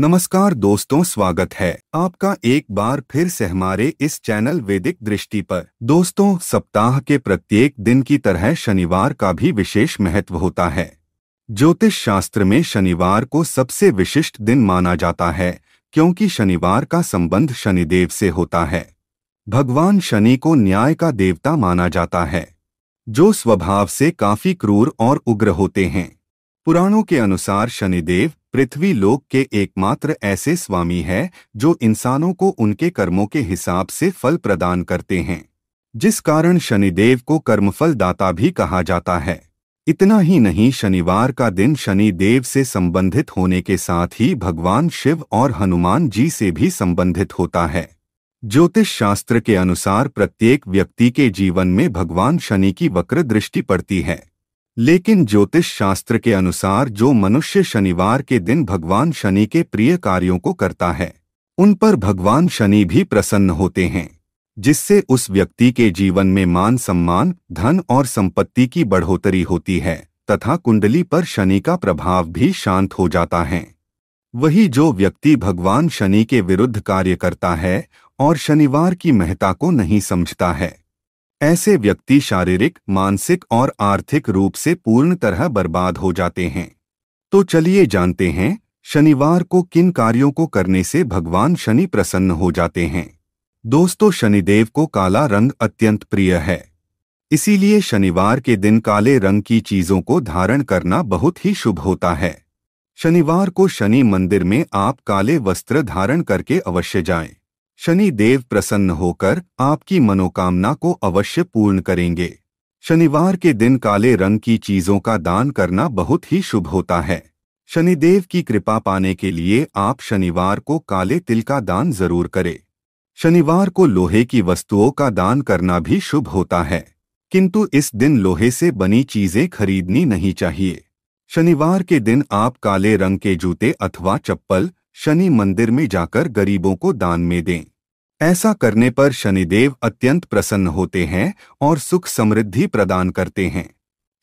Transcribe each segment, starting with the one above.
नमस्कार दोस्तों स्वागत है आपका एक बार फिर से हमारे इस चैनल वैदिक दृष्टि पर दोस्तों सप्ताह के प्रत्येक दिन की तरह शनिवार का भी विशेष महत्व होता है ज्योतिष शास्त्र में शनिवार को सबसे विशिष्ट दिन माना जाता है क्योंकि शनिवार का संबंध शनिदेव से होता है भगवान शनि को न्याय का देवता माना जाता है जो स्वभाव से काफी क्रूर और उग्र होते हैं पुराणों के अनुसार शनिदेव पृथ्वी लोक के एकमात्र ऐसे स्वामी है जो इंसानों को उनके कर्मों के हिसाब से फल प्रदान करते हैं जिस कारण शनिदेव को कर्मफल दाता भी कहा जाता है इतना ही नहीं शनिवार का दिन शनि देव से संबंधित होने के साथ ही भगवान शिव और हनुमान जी से भी संबंधित होता है ज्योतिष शास्त्र के अनुसार प्रत्येक व्यक्ति के जीवन में भगवान शनि की वक्र दृष्टि पड़ती है लेकिन ज्योतिष शास्त्र के अनुसार जो मनुष्य शनिवार के दिन भगवान शनि के प्रिय कार्यों को करता है उन पर भगवान शनि भी प्रसन्न होते हैं जिससे उस व्यक्ति के जीवन में मान सम्मान धन और संपत्ति की बढ़ोतरी होती है तथा कुंडली पर शनि का प्रभाव भी शांत हो जाता है वही जो व्यक्ति भगवान शनि के विरुद्ध कार्य करता है और शनिवार की महता को नहीं समझता है ऐसे व्यक्ति शारीरिक मानसिक और आर्थिक रूप से पूर्ण तरह बर्बाद हो जाते हैं तो चलिए जानते हैं शनिवार को किन कार्यों को करने से भगवान शनि प्रसन्न हो जाते हैं दोस्तों शनिदेव को काला रंग अत्यंत प्रिय है इसीलिए शनिवार के दिन काले रंग की चीजों को धारण करना बहुत ही शुभ होता है शनिवार को शनि मंदिर में आप काले वस्त्र धारण करके अवश्य जाएं। शनि देव प्रसन्न होकर आपकी मनोकामना को अवश्य पूर्ण करेंगे शनिवार के दिन काले रंग की चीजों का दान करना बहुत ही शुभ होता है शनिदेव की कृपा पाने के लिए आप शनिवार को काले तिल का दान जरूर करें शनिवार को लोहे की वस्तुओं का दान करना भी शुभ होता है किंतु इस दिन लोहे से बनी चीजें खरीदनी नहीं चाहिए शनिवार के दिन आप काले रंग के जूते अथवा चप्पल शनि मंदिर में जाकर गरीबों को दान में दें ऐसा करने पर शनिदेव अत्यंत प्रसन्न होते हैं और सुख समृद्धि प्रदान करते हैं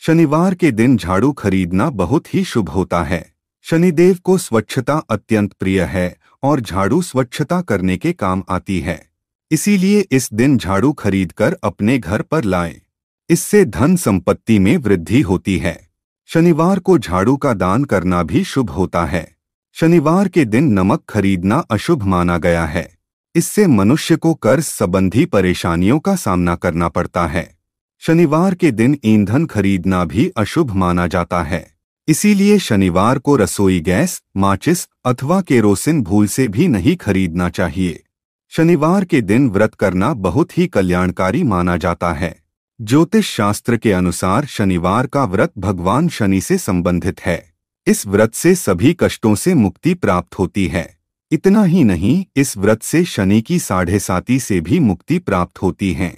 शनिवार के दिन झाड़ू खरीदना बहुत ही शुभ होता है शनिदेव को स्वच्छता अत्यंत प्रिय है और झाड़ू स्वच्छता करने के काम आती है इसीलिए इस दिन झाड़ू खरीदकर अपने घर पर लाएं। इससे धन संपत्ति में वृद्धि होती है शनिवार को झाड़ू का दान करना भी शुभ होता है शनिवार के दिन नमक खरीदना अशुभ माना गया है इससे मनुष्य को कर्ज संबंधी परेशानियों का सामना करना पड़ता है शनिवार के दिन ईंधन खरीदना भी अशुभ माना जाता है इसीलिए शनिवार को रसोई गैस माचिस अथवा केरोसिन भूल से भी नहीं खरीदना चाहिए शनिवार के दिन व्रत करना बहुत ही कल्याणकारी माना जाता है ज्योतिष शास्त्र के अनुसार शनिवार का व्रत भगवान शनि से संबंधित है इस व्रत से सभी कष्टों से मुक्ति प्राप्त होती है इतना ही नहीं इस व्रत से शनि की साढ़े साती से भी मुक्ति प्राप्त होती है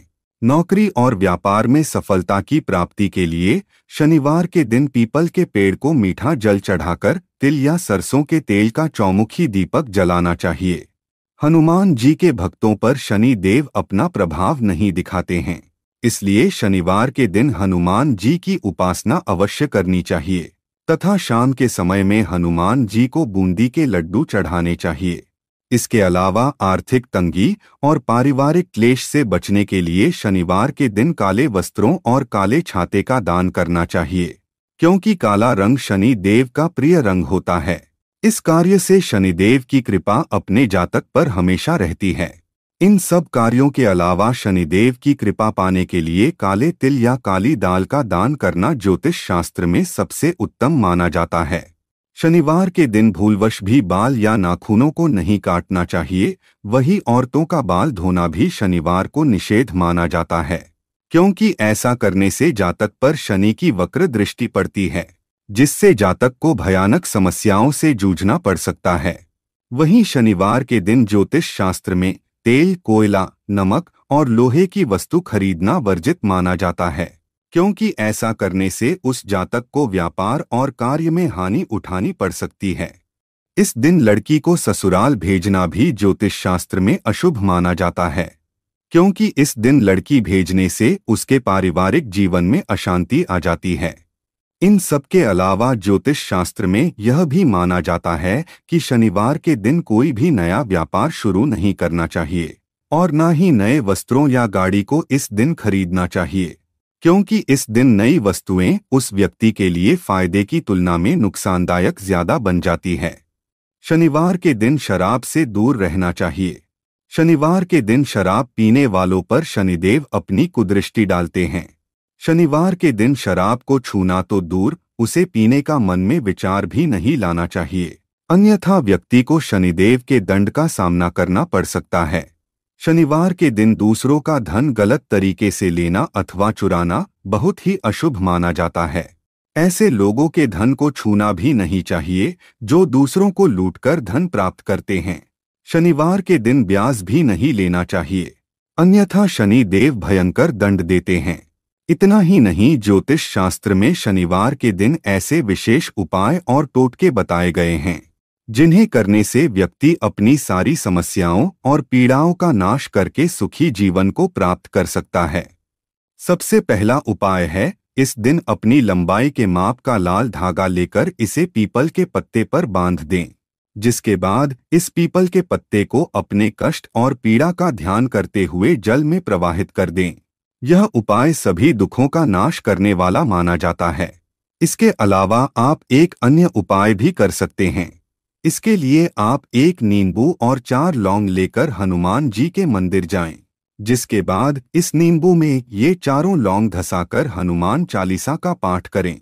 नौकरी और व्यापार में सफलता की प्राप्ति के लिए शनिवार के दिन पीपल के पेड़ को मीठा जल चढ़ाकर तिल या सरसों के तेल का चौमुखी दीपक जलाना चाहिए हनुमान जी के भक्तों पर शनि देव अपना प्रभाव नहीं दिखाते हैं इसलिए शनिवार के दिन हनुमान जी की उपासना अवश्य करनी चाहिए तथा शाम के समय में हनुमान जी को बूंदी के लड्डू चढ़ाने चाहिए इसके अलावा आर्थिक तंगी और पारिवारिक क्लेश से बचने के लिए शनिवार के दिन काले वस्त्रों और काले छाते का दान करना चाहिए क्योंकि काला रंग शनि देव का प्रिय रंग होता है इस कार्य से शनिदेव की कृपा अपने जातक पर हमेशा रहती है इन सब कार्यों के अलावा शनिदेव की कृपा पाने के लिए काले तिल या काली दाल का दान करना ज्योतिष शास्त्र में सबसे उत्तम माना जाता है शनिवार के दिन भूलवश भी बाल या नाखूनों को नहीं काटना चाहिए वही औरतों का बाल धोना भी शनिवार को निषेध माना जाता है क्योंकि ऐसा करने से जातक पर शनि की वक्र दृष्टि पड़ती है जिससे जातक को भयानक समस्याओं से जूझना पड़ सकता है वहीं शनिवार के दिन ज्योतिष शास्त्र में तेल कोयला नमक और लोहे की वस्तु खरीदना वर्जित माना जाता है क्योंकि ऐसा करने से उस जातक को व्यापार और कार्य में हानि उठानी पड़ सकती है इस दिन लड़की को ससुराल भेजना भी ज्योतिष शास्त्र में अशुभ माना जाता है क्योंकि इस दिन लड़की भेजने से उसके पारिवारिक जीवन में अशांति आ जाती है इन सब के अलावा ज्योतिष शास्त्र में यह भी माना जाता है कि शनिवार के दिन कोई भी नया व्यापार शुरू नहीं करना चाहिए और न ही नए वस्त्रों या गाड़ी को इस दिन खरीदना चाहिए क्योंकि इस दिन नई वस्तुएं उस व्यक्ति के लिए फायदे की तुलना में नुकसानदायक ज्यादा बन जाती है शनिवार के दिन शराब से दूर रहना चाहिए शनिवार के दिन शराब पीने वालों पर शनिदेव अपनी कुदृष्टि डालते हैं शनिवार के दिन शराब को छूना तो दूर उसे पीने का मन में विचार भी नहीं लाना चाहिए अन्यथा व्यक्ति को शनिदेव के दंड का सामना करना पड़ सकता है शनिवार के दिन दूसरों का धन गलत तरीके से लेना अथवा चुराना बहुत ही अशुभ माना जाता है ऐसे लोगों के धन को छूना भी नहीं चाहिए जो दूसरों को लूटकर धन प्राप्त करते हैं शनिवार के दिन ब्याज भी नहीं लेना चाहिए अन्यथा शनि देव भयंकर दंड देते हैं इतना ही नहीं ज्योतिष शास्त्र में शनिवार के दिन ऐसे विशेष उपाय और टोटके बताए गए हैं जिन्हें करने से व्यक्ति अपनी सारी समस्याओं और पीड़ाओं का नाश करके सुखी जीवन को प्राप्त कर सकता है सबसे पहला उपाय है इस दिन अपनी लंबाई के माप का लाल धागा लेकर इसे पीपल के पत्ते पर बांध दें जिसके बाद इस पीपल के पत्ते को अपने कष्ट और पीड़ा का ध्यान करते हुए जल में प्रवाहित कर दें यह उपाय सभी दुखों का नाश करने वाला माना जाता है इसके अलावा आप एक अन्य उपाय भी कर सकते हैं इसके लिए आप एक नींबू और चार लौंग लेकर हनुमान जी के मंदिर जाएं, जिसके बाद इस नींबू में ये चारों लौंग धसाकर हनुमान चालीसा का पाठ करें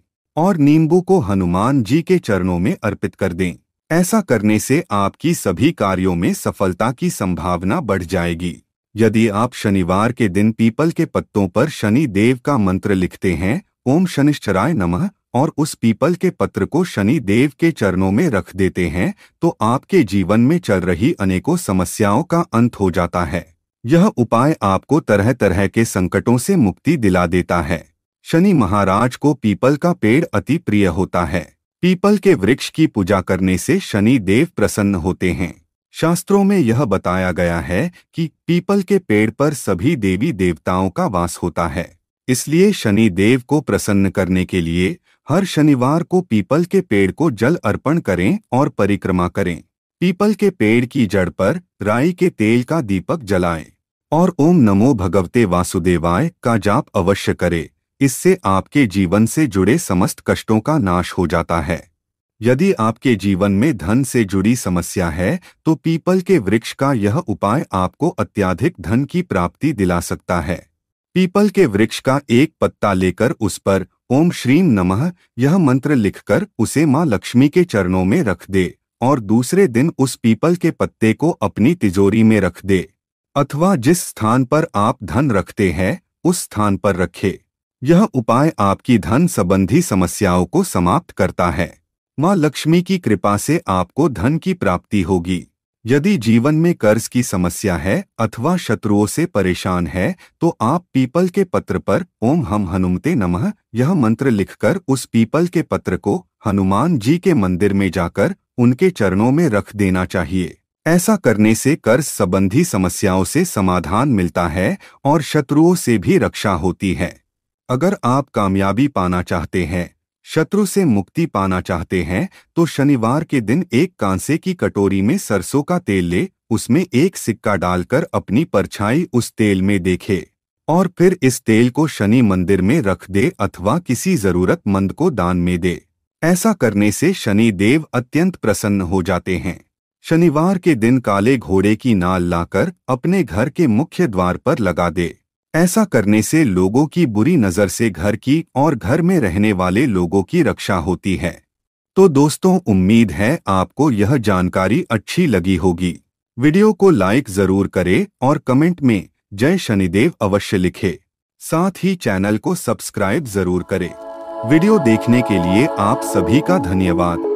और नींबू को हनुमान जी के चरणों में अर्पित कर दें ऐसा करने से आपकी सभी कार्यों में सफलता की संभावना बढ़ जाएगी यदि आप शनिवार के दिन पीपल के पत्तों पर शनि देव का मंत्र लिखते हैं ओम शनिश्चराय नमः और उस पीपल के पत्र को शनि देव के चरणों में रख देते हैं तो आपके जीवन में चल रही अनेकों समस्याओं का अंत हो जाता है यह उपाय आपको तरह तरह के संकटों से मुक्ति दिला देता है शनि महाराज को पीपल का पेड़ अति प्रिय होता है पीपल के वृक्ष की पूजा करने से शनि देव प्रसन्न होते हैं शास्त्रों में यह बताया गया है कि पीपल के पेड़ पर सभी देवी देवताओं का वास होता है इसलिए शनि देव को प्रसन्न करने के लिए हर शनिवार को पीपल के पेड़ को जल अर्पण करें और परिक्रमा करें पीपल के पेड़ की जड़ पर राई के तेल का दीपक जलाएं और ओम नमो भगवते वासुदेवाय का जाप अवश्य करें इससे आपके जीवन से जुड़े समस्त कष्टों का नाश हो जाता है यदि आपके जीवन में धन से जुड़ी समस्या है तो पीपल के वृक्ष का यह उपाय आपको अत्याधिक धन की प्राप्ति दिला सकता है पीपल के वृक्ष का एक पत्ता लेकर उस पर ओम श्रीम नमः यह मंत्र लिखकर उसे माँ लक्ष्मी के चरणों में रख दे और दूसरे दिन उस पीपल के पत्ते को अपनी तिजोरी में रख दे अथवा जिस स्थान पर आप धन रखते हैं उस स्थान पर रखे यह उपाय आपकी धन संबंधी समस्याओं को समाप्त करता है माँ लक्ष्मी की कृपा से आपको धन की प्राप्ति होगी यदि जीवन में कर्ज की समस्या है अथवा शत्रुओं से परेशान है तो आप पीपल के पत्र पर ओम हम हनुमते नमः यह मंत्र लिखकर उस पीपल के पत्र को हनुमान जी के मंदिर में जाकर उनके चरणों में रख देना चाहिए ऐसा करने से कर्ज संबंधी समस्याओं से समाधान मिलता है और शत्रुओं से भी रक्षा होती है अगर आप कामयाबी पाना चाहते हैं शत्रु से मुक्ति पाना चाहते हैं तो शनिवार के दिन एक कांसे की कटोरी में सरसों का तेल ले उसमें एक सिक्का डालकर अपनी परछाई उस तेल में देखे और फिर इस तेल को शनि मंदिर में रख दे अथवा किसी जरूरतमंद को दान में दे ऐसा करने से शनि देव अत्यंत प्रसन्न हो जाते हैं शनिवार के दिन काले घोड़े की नाल लाकर अपने घर के मुख्य द्वार पर लगा दे ऐसा करने से लोगों की बुरी नज़र से घर की और घर में रहने वाले लोगों की रक्षा होती है तो दोस्तों उम्मीद है आपको यह जानकारी अच्छी लगी होगी वीडियो को लाइक ज़रूर करें और कमेंट में जय शनिदेव अवश्य लिखे साथ ही चैनल को सब्सक्राइब ज़रूर करें वीडियो देखने के लिए आप सभी का धन्यवाद